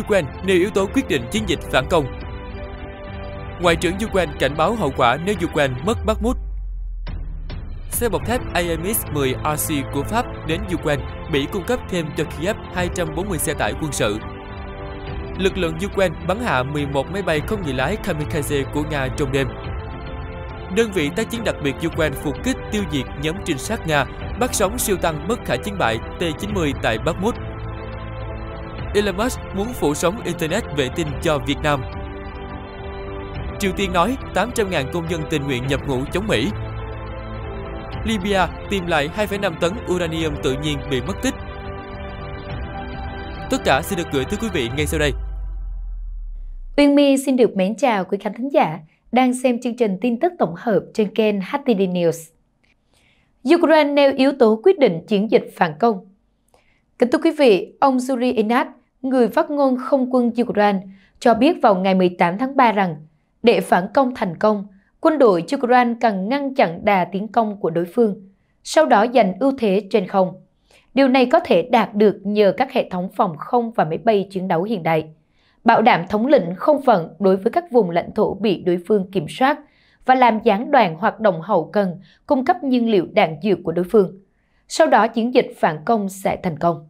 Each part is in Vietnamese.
Ukraine nêu yếu tố quyết định chiến dịch phản công. Ngoại trưởng Ukraine cảnh báo hậu quả nếu Ukraine mất Mút. Xe bọc thép AMX-10RC của Pháp đến Ukraine, Mỹ cung cấp thêm cho Kiev 240 xe tải quân sự. Lực lượng Ukraine bắn hạ 11 máy bay không người lái kamikaze của Nga trong đêm. Đơn vị tác chiến đặc biệt Ukraine phục kích tiêu diệt nhóm trinh sát Nga, bắt sống siêu tăng bất khả chiến bại T-90 tại Bakhmut. Elon Musk muốn phủ sóng Internet vệ tinh cho Việt Nam. Triều Tiên nói 800.000 công dân tình nguyện nhập ngũ chống Mỹ. Libya tìm lại 2,5 tấn uranium tự nhiên bị mất tích. Tất cả sẽ được gửi tới quý vị ngay sau đây. Uyên My xin được mến chào quý khán thính giả đang xem chương trình tin tức tổng hợp trên kênh HTD News. Ukraine nêu yếu tố quyết định chiến dịch phản công. Kính thưa quý vị, ông Yuri Enat, người phát ngôn không quân Ukraine, cho biết vào ngày 18 tháng 3 rằng để phản công thành công, quân đội Ukraine cần ngăn chặn đà tiến công của đối phương, sau đó giành ưu thế trên không. Điều này có thể đạt được nhờ các hệ thống phòng không và máy bay chiến đấu hiện đại, bảo đảm thống lĩnh không phận đối với các vùng lãnh thổ bị đối phương kiểm soát và làm gián đoạn hoạt động hậu cần cung cấp nhiên liệu đạn dược của đối phương. Sau đó chiến dịch phản công sẽ thành công.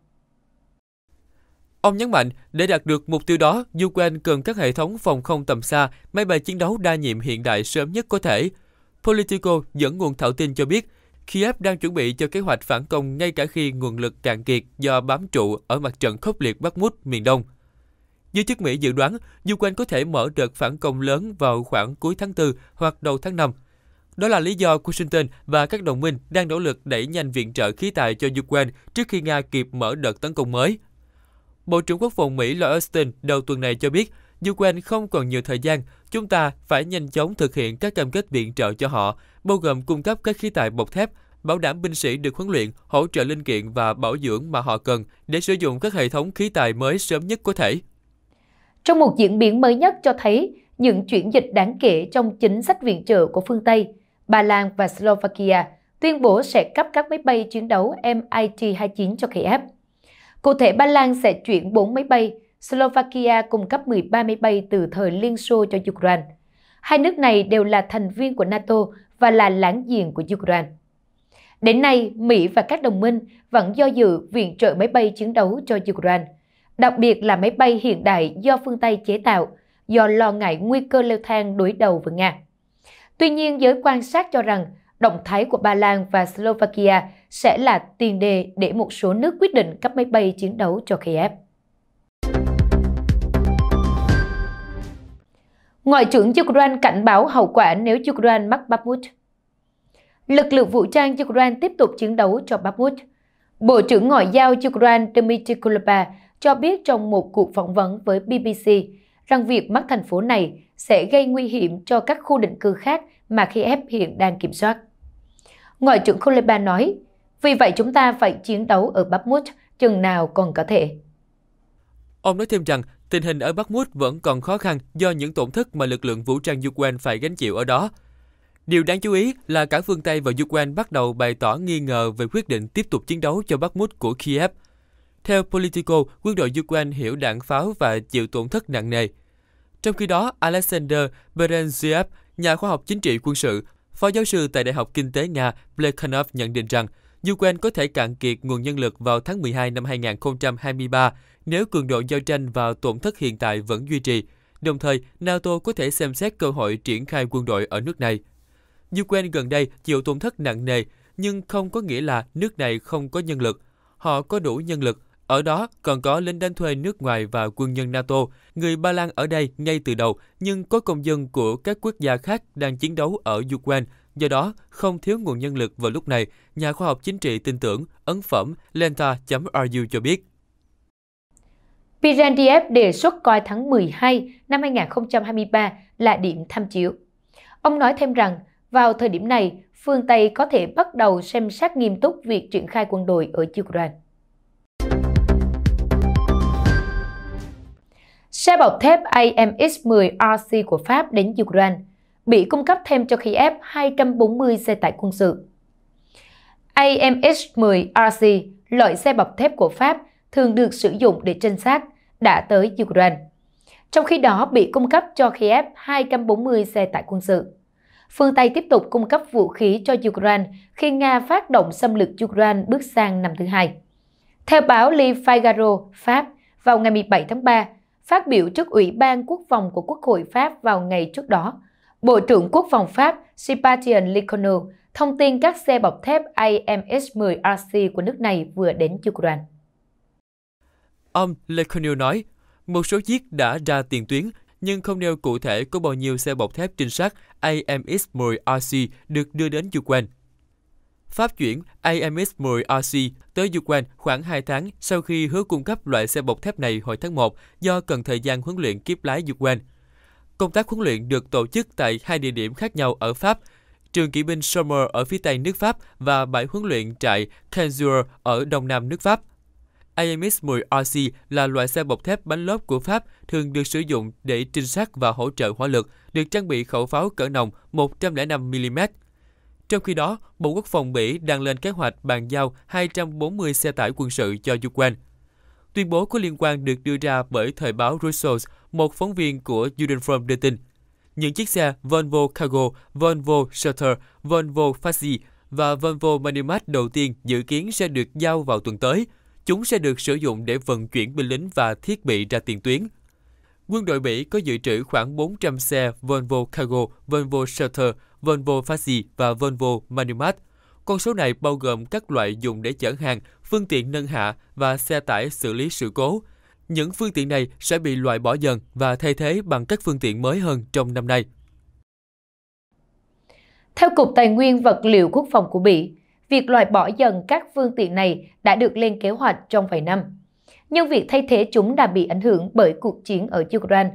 Ông nhấn mạnh, để đạt được mục tiêu đó, Ukraine cần các hệ thống phòng không tầm xa, máy bay chiến đấu đa nhiệm hiện đại sớm nhất có thể. Politico dẫn nguồn thạo tin cho biết, Kiev đang chuẩn bị cho kế hoạch phản công ngay cả khi nguồn lực cạn kiệt do bám trụ ở mặt trận khốc liệt bắc mút miền Đông. Giới chức Mỹ dự đoán Ukraine có thể mở đợt phản công lớn vào khoảng cuối tháng 4 hoặc đầu tháng 5. Đó là lý do Washington và các đồng minh đang nỗ lực đẩy nhanh viện trợ khí tài cho Ukraine trước khi Nga kịp mở đợt tấn công mới. Bộ trưởng Quốc phòng Mỹ Lloyd Austin đầu tuần này cho biết, Ukraine không còn nhiều thời gian, chúng ta phải nhanh chóng thực hiện các cam kết viện trợ cho họ, bao gồm cung cấp các khí tài bọc thép, bảo đảm binh sĩ được huấn luyện, hỗ trợ linh kiện và bảo dưỡng mà họ cần để sử dụng các hệ thống khí tài mới sớm nhất có thể. Trong một diễn biến mới nhất cho thấy những chuyển dịch đáng kể trong chính sách viện trợ của phương Tây, Ba Lan và Slovakia tuyên bố sẽ cấp các máy bay chiến đấu MiT-29 cho Kiev. Cụ thể, Ba Lan sẽ chuyển 4 máy bay, Slovakia cung cấp 13 máy bay từ thời Liên Xô cho Ukraine. Hai nước này đều là thành viên của NATO và là láng giềng của Ukraine. Đến nay, Mỹ và các đồng minh vẫn do dự viện trợ máy bay chiến đấu cho Ukraine, đặc biệt là máy bay hiện đại do phương Tây chế tạo, do lo ngại nguy cơ leo thang đối đầu với Nga. Tuy nhiên, giới quan sát cho rằng Động thái của Ba Lan và Slovakia sẽ là tiền đề để một số nước quyết định cấp máy bay chiến đấu cho Kiev. Ngoại trưởng Ukraine cảnh báo hậu quả nếu Ukraine mắc Bakhmut. Lực lượng vũ trang Ukraine tiếp tục chiến đấu cho Bakhmut. Bộ trưởng Ngoại giao Ukraine Dmitry Kuleba cho biết trong một cuộc phỏng vấn với BBC rằng việc mắc thành phố này sẽ gây nguy hiểm cho các khu định cư khác mà Kiev hiện đang kiểm soát. Ngoại trưởng Kuleba nói, vì vậy chúng ta phải chiến đấu ở Bakhmut chừng nào còn có thể. Ông nói thêm rằng tình hình ở Bakhmut vẫn còn khó khăn do những tổn thất mà lực lượng vũ trang Ukraine phải gánh chịu ở đó. Điều đáng chú ý là cả phương Tây và Ukraine bắt đầu bày tỏ nghi ngờ về quyết định tiếp tục chiến đấu cho Bakhmut của Kiev. Theo Politico, quân đội Ukraine hiểu đạn pháo và chịu tổn thất nặng nề. Trong khi đó, Alexander Berenziev, nhà khoa học chính trị quân sự, Phó giáo sư tại Đại học Kinh tế Nga Plekhanov nhận định rằng Ukraine có thể cạn kiệt nguồn nhân lực vào tháng 12 năm 2023 nếu cường độ giao tranh và tổn thất hiện tại vẫn duy trì. Đồng thời, NATO có thể xem xét cơ hội triển khai quân đội ở nước này. Ukraine gần đây chịu tổn thất nặng nề, nhưng không có nghĩa là nước này không có nhân lực. Họ có đủ nhân lực, ở đó còn có lính đánh thuê nước ngoài và quân nhân NATO, người Ba Lan ở đây ngay từ đầu, nhưng có công dân của các quốc gia khác đang chiến đấu ở Ukraine, do đó không thiếu nguồn nhân lực vào lúc này, nhà khoa học chính trị tin tưởng ấn phẩm lenta.ru cho biết. Pirandiev đề xuất coi tháng 12 năm 2023 là điểm tham chiếu. Ông nói thêm rằng, vào thời điểm này, phương Tây có thể bắt đầu xem xét nghiêm túc việc triển khai quân đội ở Ukraine. Xe bọc thép AMX-10 RC của Pháp đến Ukraine, bị cung cấp thêm cho Kiev 240 xe tải quân sự. AMX-10 RC, loại xe bọc thép của Pháp, thường được sử dụng để trinh sát, đã tới Ukraine. Trong khi đó, bị cung cấp cho Kiev 240 xe tải quân sự. Phương Tây tiếp tục cung cấp vũ khí cho Ukraine khi Nga phát động xâm lược Ukraine bước sang năm thứ hai. Theo báo Le Figaro, Pháp, vào ngày 17 tháng 3, phát biểu trước Ủy ban Quốc phòng của Quốc hội Pháp vào ngày trước đó. Bộ trưởng Quốc phòng Pháp Sébastien Lecornu thông tin các xe bọc thép AMS 10 rc của nước này vừa đến Ukraine. Ông Lecornu nói, một số chiếc đã ra tiền tuyến nhưng không nêu cụ thể có bao nhiêu xe bọc thép trinh sát AMS 10 rc được đưa đến Ukraine. Pháp chuyển AMX-10RC tới Ukraine khoảng 2 tháng sau khi hứa cung cấp loại xe bọc thép này hồi tháng 1 do cần thời gian huấn luyện kiếp lái Ukraine. Công tác huấn luyện được tổ chức tại hai địa điểm khác nhau ở Pháp, trường kỵ binh Sommer ở phía tây nước Pháp và bãi huấn luyện trại Canzur ở đông nam nước Pháp. AMX-10RC là loại xe bọc thép bánh lốp của Pháp, thường được sử dụng để trinh sát và hỗ trợ hỏa lực, được trang bị khẩu pháo cỡ nòng 105mm. Trong khi đó, Bộ Quốc phòng Mỹ đang lên kế hoạch bàn giao 240 xe tải quân sự cho Ukraine. Tuyên bố có liên quan được đưa ra bởi thời báo Reuters, một phóng viên của Uninform đưa tin. Những chiếc xe Volvo Cargo, Volvo Shuttle, Volvo Fuzzy và Volvo Manimat đầu tiên dự kiến sẽ được giao vào tuần tới. Chúng sẽ được sử dụng để vận chuyển binh lính và thiết bị ra tiền tuyến. Quân đội Mỹ có dự trữ khoảng 400 xe Volvo Cargo, Volvo Charter, Volvo Fasi và Volvo Manumat. Con số này bao gồm các loại dùng để chở hàng, phương tiện nâng hạ và xe tải xử lý sự cố. Những phương tiện này sẽ bị loại bỏ dần và thay thế bằng các phương tiện mới hơn trong năm nay. Theo Cục Tài nguyên Vật liệu Quốc phòng của Mỹ, việc loại bỏ dần các phương tiện này đã được lên kế hoạch trong vài năm nhưng việc thay thế chúng đã bị ảnh hưởng bởi cuộc chiến ở Ukraine.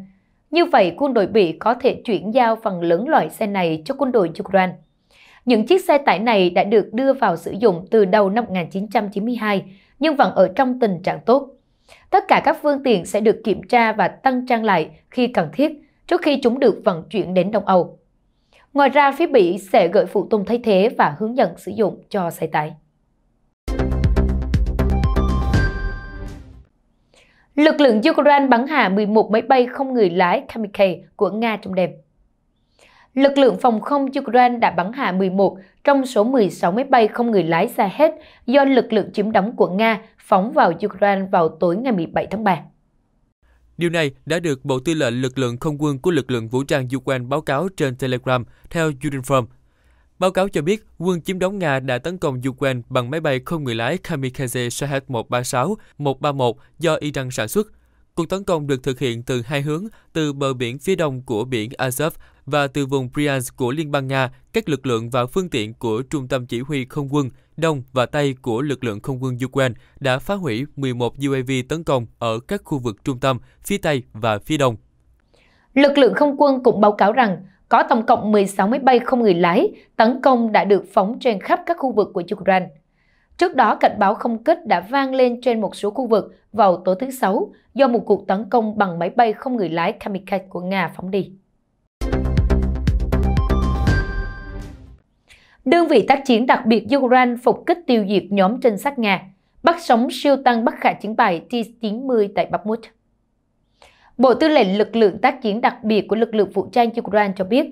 Như vậy, quân đội Bỉ có thể chuyển giao phần lớn loại xe này cho quân đội Ukraine. Những chiếc xe tải này đã được đưa vào sử dụng từ đầu năm 1992, nhưng vẫn ở trong tình trạng tốt. Tất cả các phương tiện sẽ được kiểm tra và tăng trang lại khi cần thiết trước khi chúng được vận chuyển đến Đông Âu. Ngoài ra, phía Bỉ sẽ gửi phụ tùng thay thế và hướng dẫn sử dụng cho xe tải. Lực lượng Ukraine bắn hạ 11 máy bay không người lái Kamikaze của Nga trong đêm. Lực lượng phòng không Ukraine đã bắn hạ 11 trong số 16 máy bay không người lái ra hết do lực lượng chiếm đóng của Nga phóng vào Ukraine vào tối ngày 17 tháng 3. Điều này đã được Bộ Tư lệnh Lực lượng Không quân của lực lượng vũ trang Ukraine báo cáo trên Telegram theo Uniform Báo cáo cho biết, quân chiếm đóng Nga đã tấn công Ukraine bằng máy bay không người lái Kamikaze Shahed-136, 131 do Iran sản xuất. Cuộc tấn công được thực hiện từ hai hướng, từ bờ biển phía đông của biển Azov và từ vùng Bryansk của Liên bang Nga, các lực lượng và phương tiện của Trung tâm Chỉ huy Không quân Đông và Tây của lực lượng không quân Ukraine đã phá hủy 11 UAV tấn công ở các khu vực trung tâm, phía Tây và phía Đông. Lực lượng không quân cũng báo cáo rằng có tổng cộng 16 máy bay không người lái tấn công đã được phóng trên khắp các khu vực của Ukraine. Trước đó, cảnh báo không kích đã vang lên trên một số khu vực vào tối thứ Sáu do một cuộc tấn công bằng máy bay không người lái Kamikaze của Nga phóng đi. Đơn vị tác chiến đặc biệt Ukraine phục kích tiêu diệt nhóm trinh sát Nga, bắt sống siêu tăng bất khả chiến bài T-90 tại Bakhmut. Bộ Tư lệnh Lực lượng Tác chiến đặc biệt của lực lượng vũ trang Ukraine cho biết,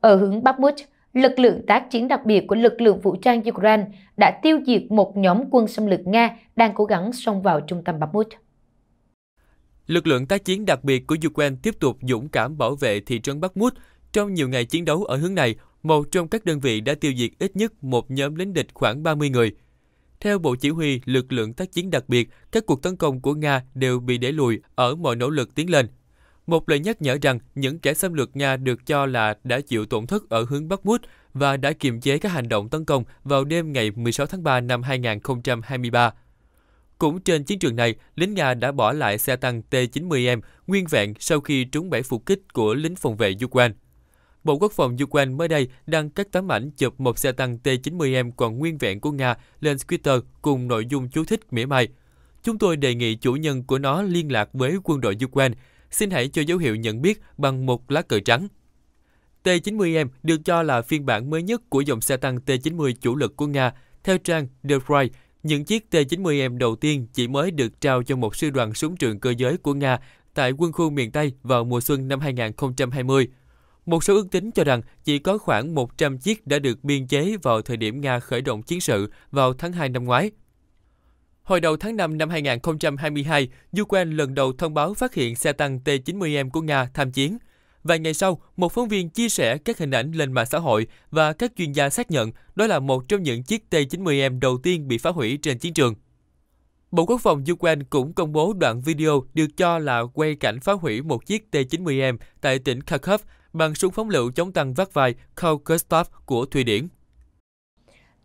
ở hướng Bakhmut, lực lượng tác chiến đặc biệt của lực lượng vũ trang Ukraine đã tiêu diệt một nhóm quân xâm lược Nga đang cố gắng xông vào trung tâm Bakhmut. Lực lượng tác chiến đặc biệt của Ukraine tiếp tục dũng cảm bảo vệ thị trấn Bakhmut. Trong nhiều ngày chiến đấu ở hướng này, một trong các đơn vị đã tiêu diệt ít nhất một nhóm lính địch khoảng 30 người. Theo Bộ Chỉ huy lực lượng tác chiến đặc biệt, các cuộc tấn công của Nga đều bị đẩy lùi ở mọi nỗ lực tiến lên. Một lời nhắc nhở rằng những kẻ xâm lược Nga được cho là đã chịu tổn thất ở hướng Bắc Mút và đã kiềm chế các hành động tấn công vào đêm ngày 16 tháng 3 năm 2023. Cũng trên chiến trường này, lính Nga đã bỏ lại xe tăng T-90M nguyên vẹn sau khi trúng bẫy phục kích của lính phòng vệ Ukraine. Bộ Quốc phòng Ukraine mới đây đăng các tấm ảnh chụp một xe tăng T-90M còn nguyên vẹn của Nga lên Twitter cùng nội dung chú thích mỉa mai. Chúng tôi đề nghị chủ nhân của nó liên lạc với quân đội Ukraine. Xin hãy cho dấu hiệu nhận biết bằng một lá cờ trắng. T-90M được cho là phiên bản mới nhất của dòng xe tăng T-90 chủ lực của Nga. Theo trang The Right, những chiếc T-90M đầu tiên chỉ mới được trao cho một sư đoàn súng trường cơ giới của Nga tại quân khu miền Tây vào mùa xuân năm 2020. Một số ước tính cho rằng chỉ có khoảng 100 chiếc đã được biên chế vào thời điểm Nga khởi động chiến sự vào tháng 2 năm ngoái. Hồi đầu tháng 5 năm 2022, Ukraine lần đầu thông báo phát hiện xe tăng T-90M của Nga tham chiến. Vài ngày sau, một phóng viên chia sẻ các hình ảnh lên mạng xã hội và các chuyên gia xác nhận đó là một trong những chiếc T-90M đầu tiên bị phá hủy trên chiến trường. Bộ Quốc phòng Ukraine cũng công bố đoạn video được cho là quay cảnh phá hủy một chiếc T-90M tại tỉnh Kharkov bằng súng phóng lựu chống tăng vác vai Carl Gustav của Thụy Điển.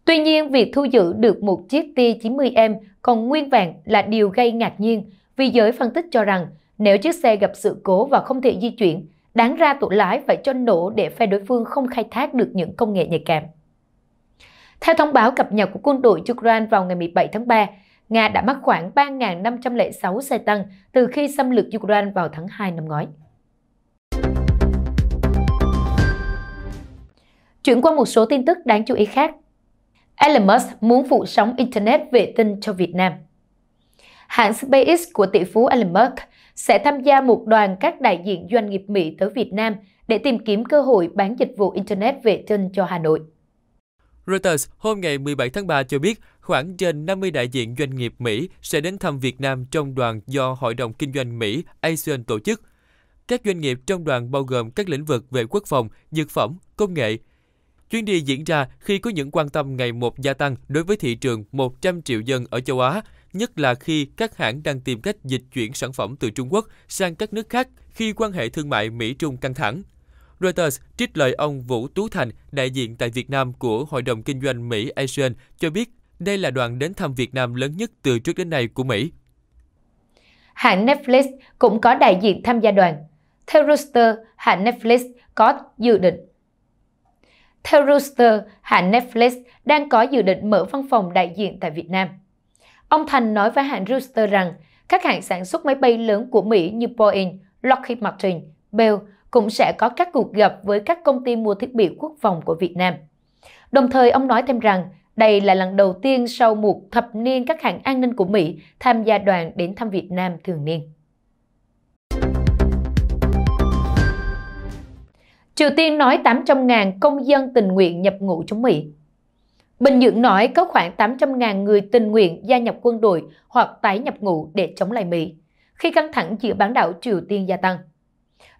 Tuy nhiên, việc thu giữ được một chiếc t 90M còn nguyên vẹn là điều gây ngạc nhiên, vì giới phân tích cho rằng nếu chiếc xe gặp sự cố và không thể di chuyển, đáng ra tụ lái phải cho nổ để phe đối phương không khai thác được những công nghệ nhạy cảm. Theo thông báo cập nhật của quân đội Ukraine vào ngày 17 tháng 3, Nga đã mắc khoảng 3.506 xe tăng từ khi xâm lược Ukraine vào tháng 2 năm ngoái. Chuyển qua một số tin tức đáng chú ý khác. Elon Musk muốn phụ sóng Internet vệ tinh cho Việt Nam. Hãng SpaceX của tỷ phú Elon Musk sẽ tham gia một đoàn các đại diện doanh nghiệp Mỹ tới Việt Nam để tìm kiếm cơ hội bán dịch vụ Internet vệ tinh cho Hà Nội. Reuters hôm ngày 17 tháng 3 cho biết khoảng trên 50 đại diện doanh nghiệp Mỹ sẽ đến thăm Việt Nam trong đoàn do Hội đồng Kinh doanh Mỹ ASEAN tổ chức. Các doanh nghiệp trong đoàn bao gồm các lĩnh vực về quốc phòng, dược phẩm, công nghệ, Chuyến đi diễn ra khi có những quan tâm ngày một gia tăng đối với thị trường 100 triệu dân ở châu Á, nhất là khi các hãng đang tìm cách dịch chuyển sản phẩm từ Trung Quốc sang các nước khác khi quan hệ thương mại Mỹ-Trung căng thẳng. Reuters trích lời ông Vũ Tú Thành, đại diện tại Việt Nam của Hội đồng Kinh doanh Mỹ ASEAN, cho biết đây là đoàn đến thăm Việt Nam lớn nhất từ trước đến nay của Mỹ. Hãng Netflix cũng có đại diện tham gia đoàn. Theo Reuters, hãng Netflix có dự định theo Rooster, hãng Netflix đang có dự định mở văn phòng đại diện tại Việt Nam. Ông Thành nói với hãng Rooster rằng các hãng sản xuất máy bay lớn của Mỹ như Boeing, Lockheed Martin, Bell cũng sẽ có các cuộc gặp với các công ty mua thiết bị quốc phòng của Việt Nam. Đồng thời, ông nói thêm rằng đây là lần đầu tiên sau một thập niên các hãng an ninh của Mỹ tham gia đoàn đến thăm Việt Nam thường niên. Triều Tiên nói 800.000 công dân tình nguyện nhập ngũ chống Mỹ. Bình Nhưỡng nói có khoảng 800.000 người tình nguyện gia nhập quân đội hoặc tái nhập ngũ để chống lại Mỹ, khi căng thẳng giữa bán đảo Triều Tiên gia tăng.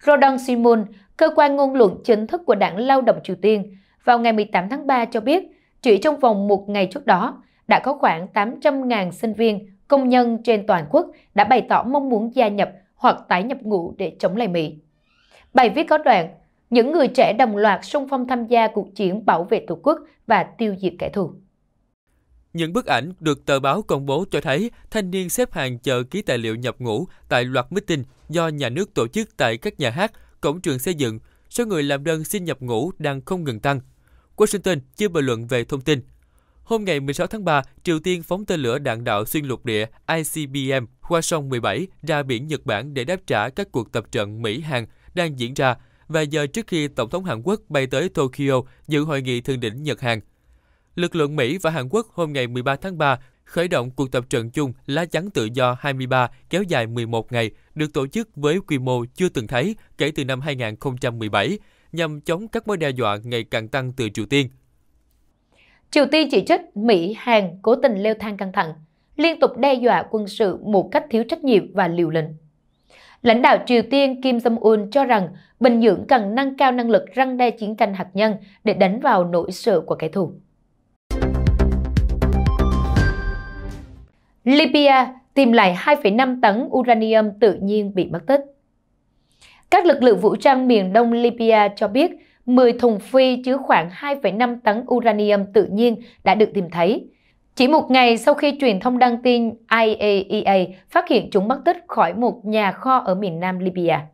Rodong Simun, cơ quan ngôn luận chính thức của Đảng Lao động Triều Tiên, vào ngày 18 tháng 3 cho biết, chỉ trong vòng một ngày trước đó, đã có khoảng 800.000 sinh viên, công nhân trên toàn quốc đã bày tỏ mong muốn gia nhập hoặc tái nhập ngũ để chống lại Mỹ. Bài viết có đoạn những người trẻ đồng loạt xung phong tham gia cuộc chiến bảo vệ Tổ quốc và tiêu diệt kẻ thù. Những bức ảnh được tờ báo công bố cho thấy thanh niên xếp hàng chờ ký tài liệu nhập ngũ tại loạt meeting do nhà nước tổ chức tại các nhà hát, cổng trường xây dựng. Số người làm đơn xin nhập ngũ đang không ngừng tăng. Washington chưa bình luận về thông tin. Hôm ngày 16 tháng 3, Triều Tiên phóng tên lửa đạn đạo xuyên lục địa ICBM qua sông 17 ra biển Nhật Bản để đáp trả các cuộc tập trận Mỹ-Hàn đang diễn ra vài giờ trước khi Tổng thống Hàn Quốc bay tới Tokyo dự hội nghị thượng đỉnh Nhật-Hàn. Lực lượng Mỹ và Hàn Quốc hôm ngày 13 tháng 3 khởi động cuộc tập trận chung lá chắn tự do 23 kéo dài 11 ngày được tổ chức với quy mô chưa từng thấy kể từ năm 2017 nhằm chống các mối đe dọa ngày càng tăng từ Triều Tiên. Triều Tiên chỉ trích Mỹ, Hàn cố tình leo thang căng thẳng, liên tục đe dọa quân sự một cách thiếu trách nhiệm và liều lĩnh. Lãnh đạo Triều Tiên Kim Jong-un cho rằng Bình Nhưỡng cần nâng cao năng lực răng đe chiến tranh hạt nhân để đánh vào nỗi sợ của kẻ thù. Libya tìm lại 2,5 tấn uranium tự nhiên bị mất tích. Các lực lượng vũ trang miền đông Libya cho biết 10 thùng phi chứa khoảng 2,5 tấn uranium tự nhiên đã được tìm thấy. Chỉ một ngày sau khi truyền thông đăng tin IAEA e phát hiện chúng mất tích khỏi một nhà kho ở miền nam Libya.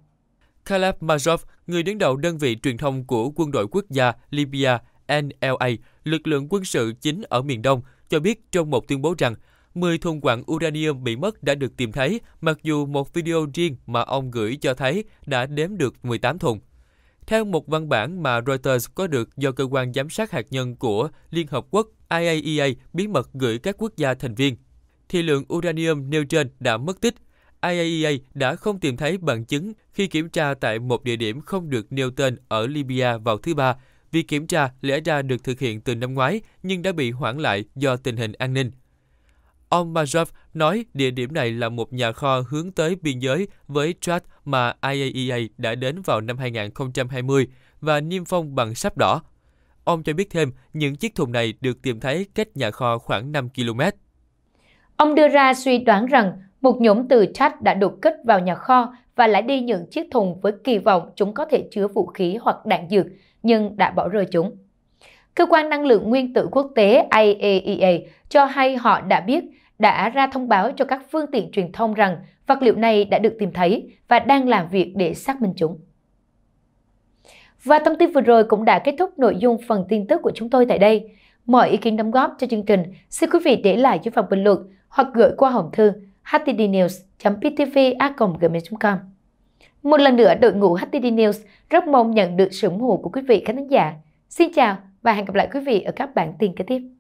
Caleb Majov, người đứng đầu đơn vị truyền thông của quân đội quốc gia Libya NLA, lực lượng quân sự chính ở miền Đông, cho biết trong một tuyên bố rằng 10 thùng quặng uranium bị mất đã được tìm thấy, mặc dù một video riêng mà ông gửi cho thấy đã đếm được 18 thùng. Theo một văn bản mà Reuters có được do cơ quan giám sát hạt nhân của Liên Hợp Quốc IAEA e bí mật gửi các quốc gia thành viên. Thì lượng uranium nêu trên đã mất tích. IAEA e đã không tìm thấy bằng chứng khi kiểm tra tại một địa điểm không được nêu tên ở Libya vào thứ Ba. Việc kiểm tra lẽ ra được thực hiện từ năm ngoái nhưng đã bị hoãn lại do tình hình an ninh. Ông Majov nói địa điểm này là một nhà kho hướng tới biên giới với Chad mà IAEA e đã đến vào năm 2020 và niêm phong bằng sáp đỏ Ông cho biết thêm, những chiếc thùng này được tìm thấy cách nhà kho khoảng 5 km. Ông đưa ra suy đoán rằng một nhóm từ Chad đã đột kích vào nhà kho và lại đi những chiếc thùng với kỳ vọng chúng có thể chứa vũ khí hoặc đạn dược, nhưng đã bỏ rơi chúng. Cơ quan năng lượng nguyên tử quốc tế IAEA e cho hay họ đã biết đã ra thông báo cho các phương tiện truyền thông rằng vật liệu này đã được tìm thấy và đang làm việc để xác minh chúng. Và thông tin vừa rồi cũng đã kết thúc nội dung phần tin tức của chúng tôi tại đây. Mọi ý kiến đóng góp cho chương trình, xin quý vị để lại dưới phần bình luận hoặc gửi qua hòm thư htdnews.ptv.gmail.com. Một lần nữa, đội ngũ HTD News rất mong nhận được sự ủng hộ của quý vị khán giả. Xin chào và hẹn gặp lại quý vị ở các bản tin kế tiếp.